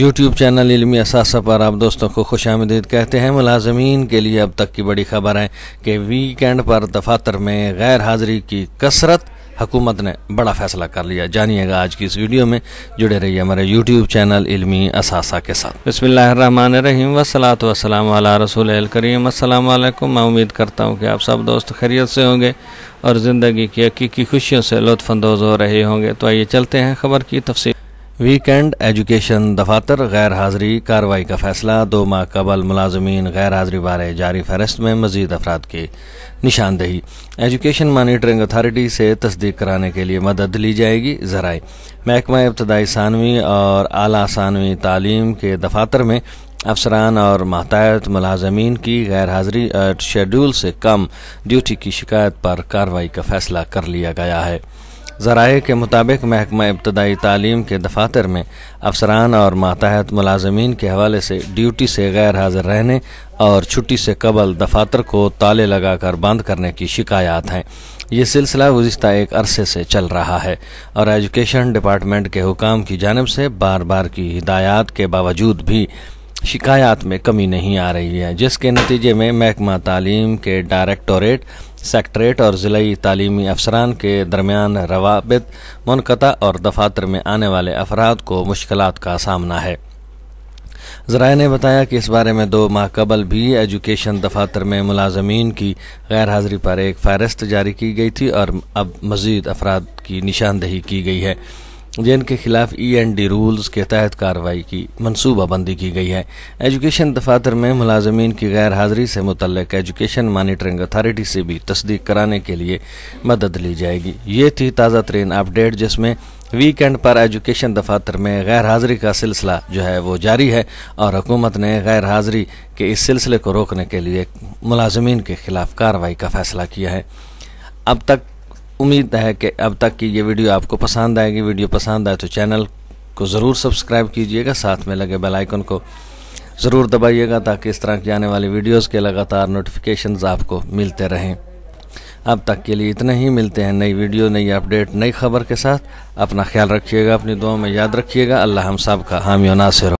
YouTube channel इलमी असासा पर आप दोस्तों को खुश आमदीद कहते हैं मुलाजमीन के लिए अब तक की बड़ी खबर है कि वीकेंड पर दफातर में गैर हाजिरी की कसरत हुकूमत ने बड़ा फैसला कर लिया जानिएगा आज की इस वीडियो में जुड़े रहिए हमारे यूट्यूब चैनल इलमी असासा के साथ बसमान रहीम वसलात वसलाम रसूल करीम असलकुम मैं उम्मीद करता हूँ कि आप सब दोस्त खैरियत से होंगे और ज़िंदगी की हकीकी खुशियों से लुफानंदोज़ हो रहे होंगे तो आइए चलते हैं खबर की तफसी वीकेंड एजुकेशन दफातर गैर हाजिरी कार्रवाई का फैसला दो माह कबल मुलाजमीन गैर हाजिरी बारे जारी फहरस्त में मजीद अफराद की निशानदेही एजुकेशन मॉनिटरिंग अथॉरिटी से तस्दीक कराने के लिए मदद ली जाएगी जराए महकमा इब्तदाई सानवी और आला सानवी तालीम के दफातर में अफसरान और महतायत मुलाजमीन की गैर हाजिरी एट शेड्यूल से कम ड्यूटी की शिकायत पर कार्रवाई का फैसला कर लिया गया है जराये के मुताबिक महकमा इब्तदाई तालीम के दफातर में अफसरान और मातहत मुलाजमीन के हवाले से ड्यूटी से गैर हाजिर रहने और छुट्टी से कबल दफातर को ताले लगाकर बंद करने की शिकायात हैं ये सिलसिला गुज्त एक अरसे से चल रहा है और एजुकेशन डिपार्टमेंट के हुकाम की जानब से बार बार की हिदायत के बावजूद भी शिकायत में कमी नहीं आ रही है जिसके नतीजे में महकमा तालीम के डायरेक्टोरेट सेक्ट्रेट और ज़िली तालीमी अफसरान के दरमियान रवाबित मुनक़ा और दफातर में आने वाले अफराद को मुश्किल का सामना है जरा ने बताया कि इस बारे में दो माह कबल भी एजुकेशन दफातर में मुलाजमीन की गैर हाजिरी पर एक फहरस्त जारी की गई थी और अब मज़ीद अफराद की निशानदही की गई है जिनके खिलाफ ई एंड डी रूल्स के तहत कार्रवाई की मनसूबाबंदी की गई है एजुकेशन दफातर में मुलाजमीन की गैर हाजिरी से मुतल एजुकेशन मॉनिटरिंग अथॉरिटी से भी तस्दीक कराने के लिए मदद ली जाएगी ये थी ताज़ा तरीन अपडेट जिसमें वीकेंड पर एजुकेशन दफातर में गैर हाजिरी का सिलसिला जो है वो जारी है और हुकूमत ने गैर हाजिरी के इस सिलसिले को रोकने के लिए मुलाजमीन के खिलाफ कार्रवाई का फैसला किया है अब तक उम्मीद है कि अब तक की ये वीडियो आपको पसंद आएगी वीडियो पसंद आए तो चैनल को ज़रूर सब्सक्राइब कीजिएगा साथ में लगे बेल आइकन को ज़रूर दबाइएगा ताकि इस तरह की आने वाली वीडियोस के लगातार नोटिफिकेशंस आपको मिलते रहें अब तक के लिए इतना ही मिलते हैं नई वीडियो नई अपडेट नई खबर के साथ अपना ख्याल रखिएगा अपनी दुआओं में याद रखिएगा अल्लाह हम सब का हामियों नासिर